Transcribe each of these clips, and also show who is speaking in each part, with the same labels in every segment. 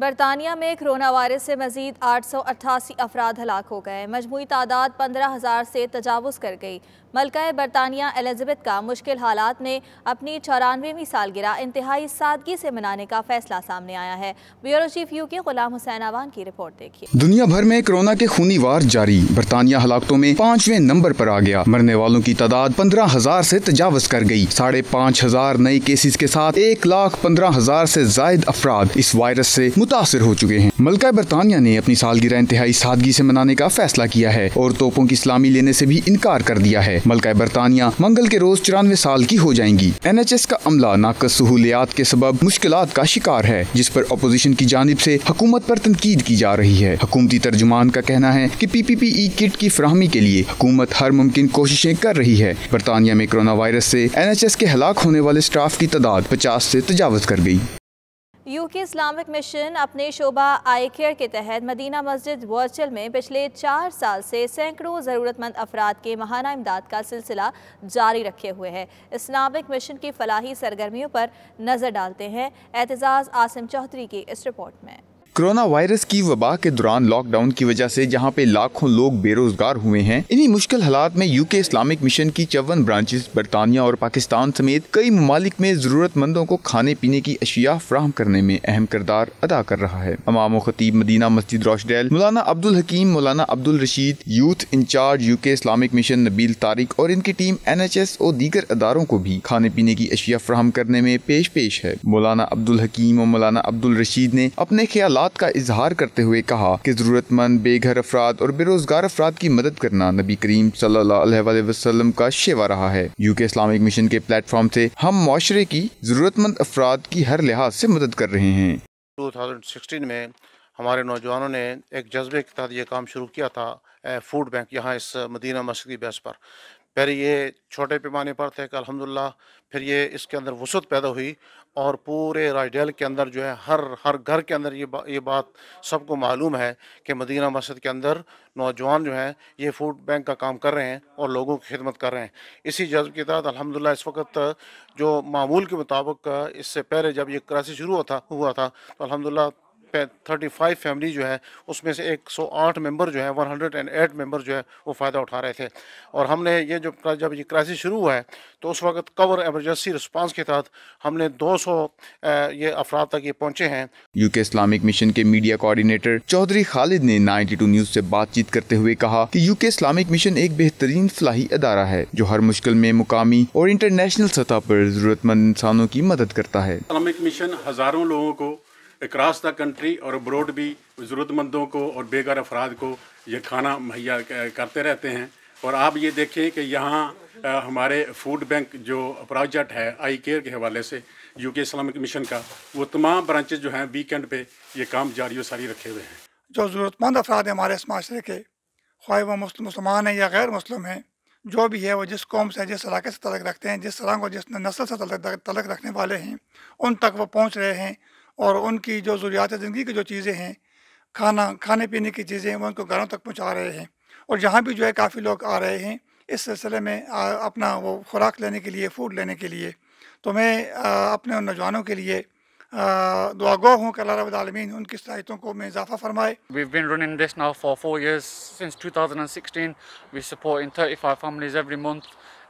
Speaker 1: बरतानिया में corona virus से मजीद आठ सौ अट्ठासी अफराद हलाक हो गए मजमू तादाद पंद्रह हज़ार से तजावज़ कर गई मलका बरतानिया एलिजबेथ का मुश्किल हालात में अपनी चौरानवेवीं सालगिरह इंतहाई सादगी से मनाने का फैसला सामने आया है ब्यूरो चीफ यू के गुलाम हुसैन आवान की रिपोर्ट देखिए
Speaker 2: दुनिया भर में कोरोना के खूनी वार जारी बरतानिया हलाकतों में पाँचवें नंबर आरोप आ गया मरने वालों की तादाद पंद्रह हजार ऐसी तजावज कर गयी साढ़े पाँच हजार नए केसेज के साथ एक लाख पंद्रह हजार ऐसी जायद अफराद इस वायरस ऐसी मुतासर हो चुके हैं मलका बरतानिया ने अपनी सालगिरह इंतहाई सादगी से मनाने का फैसला किया है और तोपों की सलामी लेने से भी इनकार कर दिया है मलका बरतानिया मंगल के रोज चौरानवे साल की हो जाएंगी एन एच एस का अमला नाकद सहूलियात के सबब मुश्किल का शिकार है जिस पर अपोजिशन की जानब ऐसी हुकूमत आरोप तनकीद की जा रही है हुकूमती तर्जुमान का कहना है की P P P E kit की फ्राहमी के लिए हुकूमत हर मुमकिन कोशिशें कर रही है बरतानिया में कोरोना वायरस ऐसी एन एच एस के हलाक होने वाले स्टाफ की तादाद पचास ऐसी तजावज कर गयी
Speaker 1: यूके इस्लामिक मिशन अपने शोबा आई केयर के तहत मदीना मस्जिद वर्चुअल में पिछले चार साल से सैकड़ों ज़रूरतमंद अफराद के महाना इमदाद का सिलसिला जारी रखे हुए है इस्लामिक मिशन की फलाही सरगर्मियों पर नज़र डालते हैं एतजाज़ आसिम चौधरी की इस रिपोर्ट
Speaker 2: में कोरोना वायरस की वबा के दौरान लॉकडाउन की वजह से जहां पे लाखों लोग बेरोजगार हुए हैं इन्हीं मुश्किल हालात में यूके इस्लामिक मिशन की चौवन ब्रांचेस बरतानिया और पाकिस्तान समेत कई ममालिक में जरूरतमंदों को खाने पीने की अशिया फ्राहम करने में अहम करदार अदा कर रहा है अमाम खतीब मदीना मस्जिद रोशडेल मौलाना Abdul Hakeem Maulana Abdul Rashid youth in charge UK Islamic mission Nabeel Tariq और इनकी टीम एन एच एस और दीगर अदारों को भी खाने पीने की अशिया फ्राहम करने में पेश पेश है मौलाना अब्दुल हकीम और मौलाना अब्दुल रशीद ने अपने ख्याल बात का इजहार करते हुए कहा कि ज़रूरतमंद बेघर अफराद और बेरोजगार अफराद की मदद करना नबी करीम सल्लाम का शेवा रहा है यूके इस्लामिक मिशन के प्लेटफॉर्म से हम माशरे की ज़रूरतमंद अफराद की हर लिहाज से मदद कर रहे हैं
Speaker 3: 2016 में हमारे नौजवानों ने एक जज्बे के तहत ये काम शुरू किया था फूड बैंक यहाँ इस मदीना मस्जिद बेस पर फिर ये छोटे पैमाने पर थे अलहमदिल्ला फिर ये इसके अंदर वसूत पैदा हुई और पूरे राजडेल के अंदर जो है हर हर घर के अंदर ये बा, ये बात सबको मालूम है कि मदीना मस्जिद के अंदर नौजवान जो हैं ये फूड बैंक का काम कर रहे हैं और लोगों की खिदमत कर रहे हैं इसी जज्ब के तहत अलहमदिल्ला इस वक्त जो मामूल के मुताबिक इससे पहले जब ये क्राइसिस शुरू हुआ था हुआ था तो अलहमदिल्ला थर्टी फाइव फैमिली जो है उसमें से एक सौ आठ मेम्बर जो है one hundred and eight member जो है वो फ़ायदा उठा रहे थे और हमने ये जो जब ये क्राइसिस शुरू हुआ है तो उस वक्त कवर एमरजेंसी रिस्पांस के तहत हमने दो सौ ये अफराद तक ये पहुँचे हैं
Speaker 2: यूके इस्लामिक मिशन के मीडिया कोऑर्डिनेटर चौधरी खालिद ने नाइनटी टू न्यूज़ से बातचीत करते हुए कहा कि यूके इस्लामिक मिशन एक बेहतरीन फलाही अदारा है जो हर मुश्किल में मुकामी और इंटरनेशनल सतह पर जरूरतमंद इंसानों की मदद करता है
Speaker 3: इस्लामिक मिशन हज़ारों लोगों को अक्रॉस द कंट्री और अब्रोड भी ज़रूरतमंदों को और बेघर अफराद को ये खाना मुहैया करते रहते हैं और आप ये देखें कि यहाँ हमारे फूड बैंक जो प्रोजेक्ट है आई केयर के हवाले से यूके इस्लामिक मिशन का वो तमाम ब्रांचेज जो हैं वीकेंड पे ये काम जारी सारी रखे हुए हैं
Speaker 1: जो ज़रूरतमंद अफराद हैं हमारे इस माशरे के ख्वाह वो मुसलमान हैं या गैर मुस्लिम हैं जो भी है वो जिस कौम से जिस इलाके से तलक रखते हैं जिस तरह को जिस नस्ल से तलक रखने वाले हैं उन तक वो पहुँच रहे हैं और उनकी जो ज़रूरियात ज़िंदगी की जो चीज़ें हैं खाना खाने पीने की चीज़ें हैं वो उनको घरों तक पहुँचा रहे हैं और जहाँ भी जो है काफ़ी लोग आ रहे हैं इस सिलसिले में अपना वो खुराक लेने के लिए फूड लेने के लिए तो मैं अपने उन नौजवानों के लिए दुआगो हूँ कि रबालमीन उनकी सलाहितों को मैं इजाफा फरमाए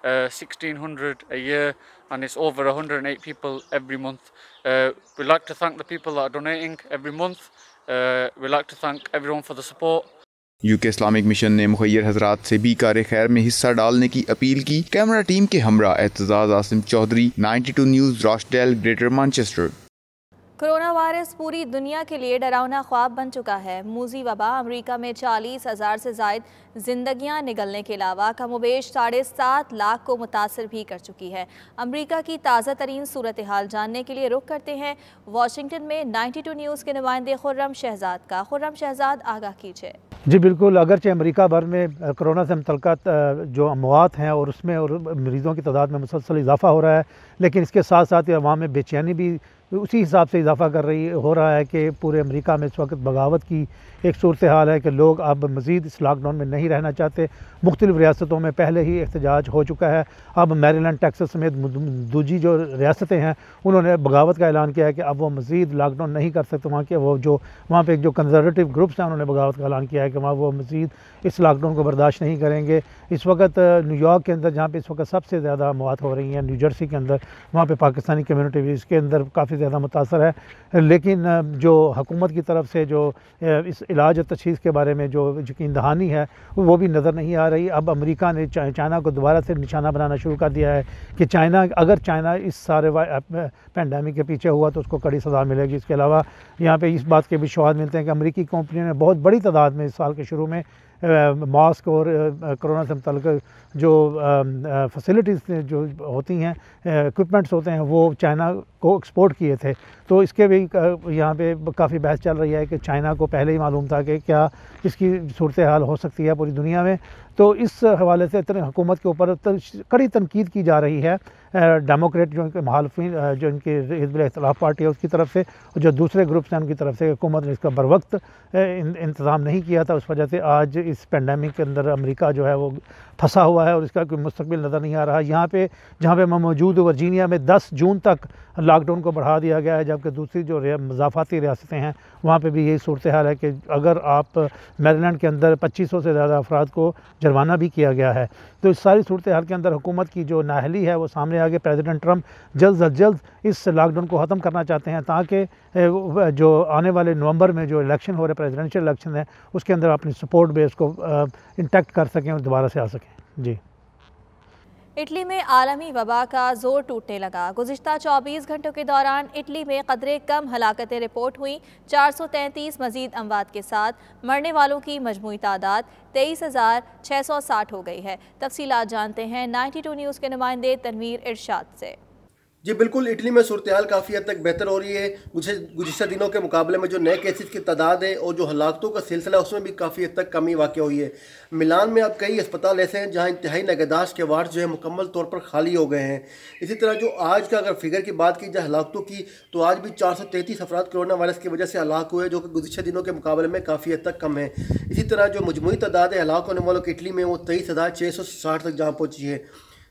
Speaker 3: 1600 a year and it's over 108 people every month. Uh, we'd like to thank the people that are donating every month. Uh, we'd like to thank everyone for the support.
Speaker 2: UK Islamic mission ने मुहैर हजरात से भी car खैर में हिस्सा डालने की अपील की कैमरा टीम के हमरा Aitzaz Asim Chaudhry 92 news Rochdale Greater Manchester
Speaker 1: corona virus पूरी दुनिया के लिए डरावना ख्वाब बन चुका है मूजी वबा अमेरिका में चालीस हज़ार से जायद जिंदगियां निगलने के अलावा कमोबेश साढ़े सात लाख को मुतासर भी कर चुकी है अमेरिका की ताज़ा तरीन सूरत हाल जानने के लिए रुख करते हैं वाशिंगटन में 92 न्यूज़ के नुमाइंदे खुर्रम शहजाद का खुर्रम शहजाद आगाह कीजिए
Speaker 4: जी बिल्कुल अगरचे अमेरिका भर में कोरोना से मुतल जो अमवात हैं और उसमें और मरीज़ों की तादाद में मुसलसल इजाफ़ा हो रहा है लेकिन इसके साथ साथ अवाम में बेचैनी भी उसी हिसाब से इजाफ़ा कर रही हो रहा है कि पूरे अमेरिका में इस वक्त बगावत की एक सूरत हाल है कि लोग अब मज़ीद इस लॉकडाउन में नहीं रहना चाहते मुख्तलिफ रियासतों में पहले ही एहतजाज हो चुका है अब मेरीलैंड टैक्सस समेत दूजी जो रियासतें हैं उन्होंने बगावत का ऐलान किया है कि अब वो मज़ीद लॉकडाउन नहीं कर सकते वहाँ के वो जो वहाँ पर जो कंजर्वेटिव ग्रुप्स हैं उन्होंने बगावत का ऐलान किया है वहाँ वो मज़ीद इस लॉकडाउन को बर्दाश्त नहीं करेंगे इस वक्त न्यूयॉर्क के अंदर जहाँ पे इस वक्त सबसे ज़्यादा मौत हो रही है न्यू जर्सी के अंदर वहाँ पे पाकिस्तानी कम्युनिटी भी इसके अंदर काफ़ी ज़्यादा मुतासर है लेकिन जो हकूमत की तरफ से जो इस इलाज और तशीस के बारे में जो यकीन दहानी है वो भी नज़र नहीं आ रही अब अमरीका ने चाइना को दोबारा से निशाना बनाना शुरू कर दिया है कि चाइना अगर चाइना इस सारे पेंडेमिक के पीछे हुआ तो उसको कड़ी सज़ा मिलेगी इसके अलावा यहाँ पर इस बात के भी शवाद मिलते हैं कि अमरीकी कंपनियों ने बहुत बड़ी तादाद में इस साल के शुरू में मास्क और कोरोना से मुतल जो फैसिलिटीज़ जो होती हैं इक्विपमेंट्स होते हैं वो चाइना को एक्सपोर्ट किए थे तो इसके भी यहाँ पे काफ़ी बहस चल रही है कि चाइना को पहले ही मालूम था कि क्या इसकी सूरत हाल हो सकती है पूरी दुनिया में तो इस हवाले से हुकूमत के ऊपर कड़ी तनकीद की जा रही है डेमोक्रेट जो इनके महालफी जो इनकी हिजब अख्तलाफ पार्टी है उसकी तरफ से और जो दूसरे ग्रुप्स हैं उनकी तरफ से हुकूमत ने इसका बर वक्त इंतज़ाम नहीं किया था उस वजह से आज इस पेंडेमिक के अंदर अमरीका जो है वो फंसा हुआ है और इसका कोई मुस्तबिल नज़र नहीं आ रहा यहाँ पे जहाँ पे मैं मौजूद हूँ वर्जीनिया में दस जून तक लॉकडाउन को बढ़ा दिया गया है जबकि दूसरी जो मजाफाती रियासतें हैं वहाँ पर भी यही सूरत हाल है कि अगर आप मेरीलैंड के अंदर पच्चीस से ज़्यादा अफराद को जुर्माना भी किया गया है तो इस सारी सूरत हाल के अंदर हुकूमत की जो नाहली है वो सामने सामने आ गए प्रेसिडेंट ट्रंप जल्द अज जल्द इस लॉकडाउन को ख़त्म करना चाहते हैं ताकि जो आने वाले नवंबर में जो इलेक्शन हो रहे प्रेसिडेंशियल इलेक्शन है उसके अंदर अपनी सपोर्ट बेस को इंटैक्ट कर सकें और दोबारा से आ सकें जी
Speaker 1: इटली में आलमी वबा का जोर टूटने लगा गुजशत 24 घंटों के दौरान इटली में कदरे कम हलाकतें रिपोर्ट हुई 433 मजीद अमवात के साथ मरने वालों की मजमू तादाद तेईस हज़ार छः सौ साठ हो गई है तफसीत जानते हैं 92 न्यूज़ के नुमाइंदे तनवीर इरशाद से
Speaker 3: जी बिल्कुल इटली में सूरत हाल काफ़ी हद तक बेहतर हो रही है गुजशत गुजशत दिनों के मुकाबले में जो नए केसेस की तादाद है और जो हलाकतों का सिलसिला उसमें भी काफ़ी हद तक कमी वाक़ हुई है मिलान में अब कई अस्पताल ऐसे हैं जहाँ इंतहाई नगदाश के वार्ड जो है मुकम्मल तौर पर खाली हो गए हैं इसी तरह जो आज का अगर फिगर की बात की जाए हलाकतों की तो आज भी चार सौ तैंतीस अफराद कोरोना वायरस की वजह से हलाक हुए जो कि गुजशत दिनों के मुकाबले में काफ़ी हद तक कम है इसी तरह जो मजमू तादाद हलाक होने वालों की इटली में वो तेईस हज़ार छः सौ साठ तक जहाँ पहुँची है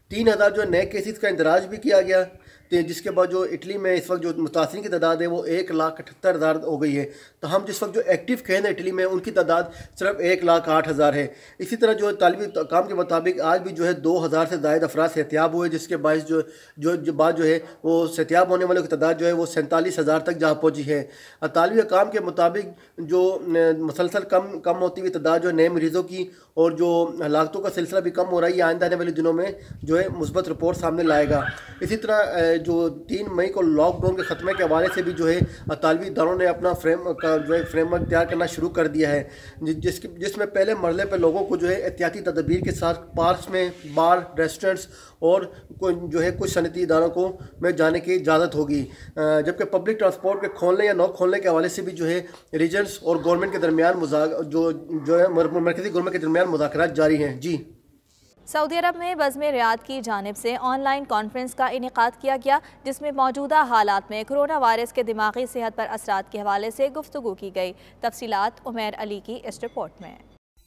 Speaker 3: तीन हज़ार जो नए केसेस का इंदराज भी किया गया तो जिसके बाद जो इटली में इस वक्त जो मुतासरी की तादाद है वो एक लाख अठहत्तर हज़ार हो गई है तो हम जिस वक्त जो एक्टिव केस हैं इटली में उनकी तादाद सिर्फ एक लाख आठ हज़ार है इसी तरह जो तालब काम के मुताबिक आज भी जो है दो हज़ार से जायद अफराज सहतियाब हुए जिसके बायस जो जो, जो बाद जो है वो सहतियाब होने वालों की तादाद जो है वो सैंतालीस हज़ार तक जहाँ पहुँची है तालब काम के मुताबिक जो मसलसल कम कम होती हुई तादाद जो है नए मरीज़ों की और जो हलाकतों का सिलसिला भी कम हो रहा है आइंदा आने वाले दिनों में जो है मुस्बत रिपोर्ट सामने लाएगा इसी तरह जो तीन मई को लॉकडाउन के खत्मे के हवाले से भी जो है तालवी इदारों ने अपना फ्रेम का जो है फ्रेमवर्क तैयार करना शुरू कर दिया है जिसके जिसमें पहले मरले पर लोगों को जो है एहतियाती तदबीर के साथ पार्क में बार रेस्टोरेंट्स और जो है कुछ सनती इदारों को में जाने की इजाज़त होगी जबकि पब्लिक ट्रांसपोर्ट के खोलने या न खोलने के हवाले से भी जो है रीजन्स और गवर्नमेंट के दरमियान जो जो है मरकजी गवर्नमेंट के दरमियान मुजाकर जारी हैं जी
Speaker 1: सऊदी अरब में बज़म रियाद की जानब से ऑनलाइन कॉन्फ्रेंस का इनका किया गया जिसमें मौजूदा हालात में कोरोना वायरस के दिमागी सेहत पर असरात के हवाले से गुफ्तु की गई तफसीत उमेर अली की इस रिपोर्ट में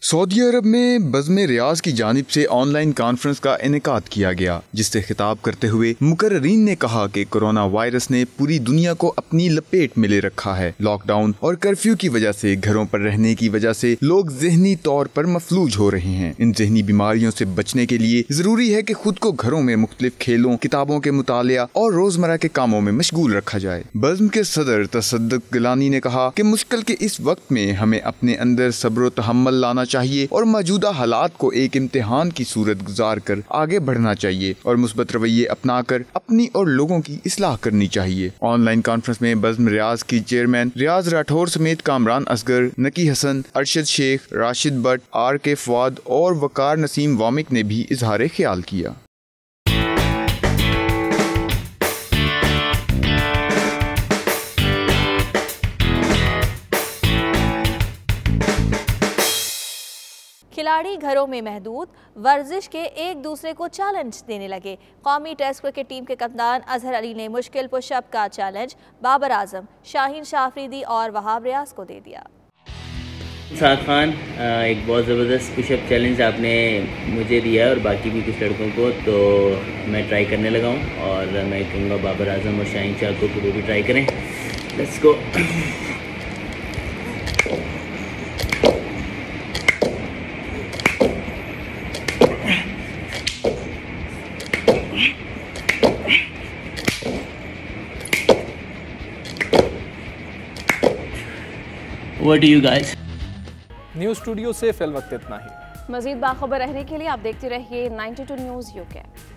Speaker 2: सऊदी अरब में बज़म रियाज की जानब से ऑनलाइन कॉन्फ्रेंस का इनका किया गया जिससे खिताब करते हुए मुकर्रीन ने कहा कि कोरोना वायरस ने पूरी दुनिया को अपनी लपेट में ले रखा है लॉकडाउन और कर्फ्यू की वजह से घरों पर रहने की वजह से लोग जहनी तौर पर मफलूज हो रहे हैं इन जहनी बीमारियों से बचने के लिए जरूरी है की खुद को घरों में मुख्तलिफ खेलों किताबों के मुताल और रोजमर्रा के कामों में मशगूल रखा जाए बज़म के सदर तसद गलानी ने कहा की मुश्किल के इस वक्त में हमें अपने अंदर सब्र तहमल लाना चाहिए और मौजूदा हालात को एक इम्तिहान की सूरत गुजार कर आगे बढ़ना चाहिए और मुस्बत रवैये अपना कर अपनी और लोगों की इसलाह करनी चाहिए ऑनलाइन कॉन्फ्रेंस में बज्म रियाज की चेयरमैन रियाज राठौर समेत कामरान असगर नकी हसन अरशद शेख राशिद भट्ट आर के फवाद और वकार नसीम वामिक ने भी इजहार ख्याल किया
Speaker 1: खिलाड़ी घरों में महदूद वर्जिश के एक दूसरे को चैलेंज देने लगे कौमी टेस्ट क्रिकेट टीम के कप्तान अजहर अली ने मुश्किल पुशअप का चैलेंज बाबर आजम शाहीन शाफरीदी और वहाब रियाज को दे दिया
Speaker 2: साद खान एक बहुत ज़बरदस्त पुशअप चैलेंज आपने मुझे दिया और बाकी भी कुछ लड़कों को तो मैं ट्राई करने लगा हूँ और मैं कहूँगा बाबर आजम और शाहीन शाह को भी ट्राई करें let's go
Speaker 4: What do you guys? News studio से फिल वक्त इतना
Speaker 1: ही मजीद बाखबर रहने के लिए आप देखते रहिए 92 न्यूज यूके